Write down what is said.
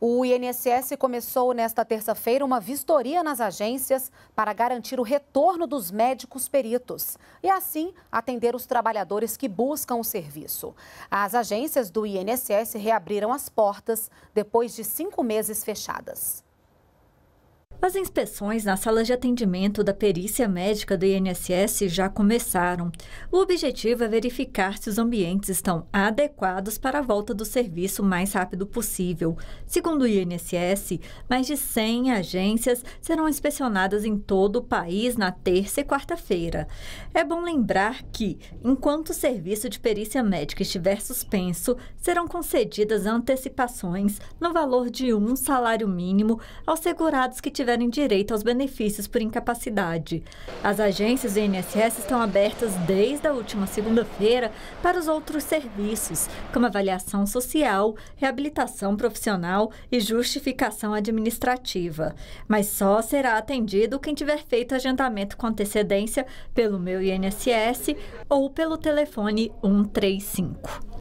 O INSS começou nesta terça-feira uma vistoria nas agências para garantir o retorno dos médicos peritos e, assim, atender os trabalhadores que buscam o serviço. As agências do INSS reabriram as portas depois de cinco meses fechadas. As inspeções nas salas de atendimento da perícia médica do INSS já começaram. O objetivo é verificar se os ambientes estão adequados para a volta do serviço o mais rápido possível. Segundo o INSS, mais de 100 agências serão inspecionadas em todo o país na terça e quarta-feira. É bom lembrar que, enquanto o serviço de perícia médica estiver suspenso, serão concedidas antecipações no valor de um salário mínimo aos segurados que tiver tiverem direito aos benefícios por incapacidade. As agências do INSS estão abertas desde a última segunda-feira para os outros serviços, como avaliação social, reabilitação profissional e justificação administrativa. Mas só será atendido quem tiver feito agendamento com antecedência pelo meu INSS ou pelo telefone 135.